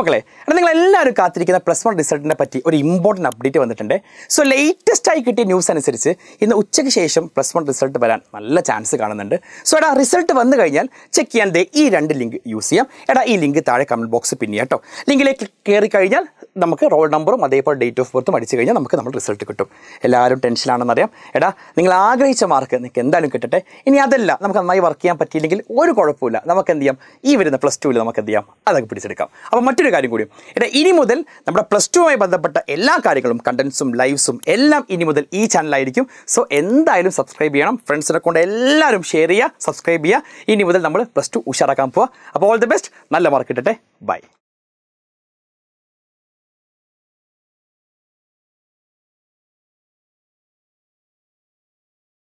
മക്കളെ എന്നാൽ നിങ്ങൾ എല്ലാവരും കാത്തിരിക്കുന്ന പ്ലസ് വൺ റിസൾട്ടിനെ പറ്റി ഒരു ഇമ്പോർട്ടൻറ്റ് അപ്ഡേറ്റ് വന്നിട്ടുണ്ട് സോ ലേറ്റസ്റ്റ് ആയി കിട്ടിയ ന്യൂസ് അനുസരിച്ച് ഇന്ന് ഉച്ചയ്ക്ക് ശേഷം പ്ലസ് വൺ റിസൾട്ട് വരാൻ നല്ല ചാൻസ് കാണുന്നുണ്ട് സോ എടാ റിസൾട്ട് വന്നു കഴിഞ്ഞാൽ ചെക്ക് ചെയ്യാൻ ദേ ഈ രണ്ട് ലിങ്ക് യൂസ് ചെയ്യാം എടാ ഈ ലിങ്ക് താഴെ കമൻറ്റ് ബോക്സ് പിന്നെ കേട്ടോ ലിങ്കിലേക്ക് കയറി കഴിഞ്ഞാൽ നമുക്ക് റോൾ നമ്പറും അതേപോലെ ഡേറ്റ് ഓഫ് ബർത്തും അടിച്ചു കഴിഞ്ഞാൽ നമുക്ക് നമ്മൾ റിസൾട്ട് കിട്ടും എല്ലാവരും ടെൻഷനാണെന്ന് അറിയാം എടാ നിങ്ങൾ ആഗ്രഹിച്ച മാർക്ക് നിങ്ങൾക്ക് എന്തായാലും കിട്ടട്ടെ ഇനി അതല്ല നമുക്ക് നന്നായി വർക്ക് ചെയ്യാൻ പറ്റിയില്ലെങ്കിൽ ഒരു കുഴപ്പമില്ല നമുക്ക് എന്ത് ചെയ്യാം ഈ വരുന്ന പ്ലസ് ടുവിൽ നമുക്ക് എന്ത് ചെയ്യാം അതൊക്കെ പിടിച്ചെടുക്കാം അപ്പോൾ മറ്റൊരു കാര്യം കൂടി എടാ ഇനി മുതൽ നമ്മുടെ പ്ലസ് ടുവുമായി ബന്ധപ്പെട്ട എല്ലാ കാര്യങ്ങളും കണ്ടൻസും ലൈവ്സും എല്ലാം ഇനി മുതൽ ഈ ചാനലായിരിക്കും സോ എന്തായാലും സബ്സ്ക്രൈബ് ചെയ്യണം ഫ്രണ്ട്സിനെ കൊണ്ട് എല്ലാവരും ഷെയർ ചെയ്യുക സബ്സ്ക്രൈബ് ചെയ്യുക ഇനി മുതൽ നമ്മൾ പ്ലസ് ടു ഉഷാറാക്കാൻ പോവുക അപ്പോൾ ഓൾ ദി ബെസ്റ്റ് നല്ല മാർക്ക് കിട്ടട്ടെ ബൈ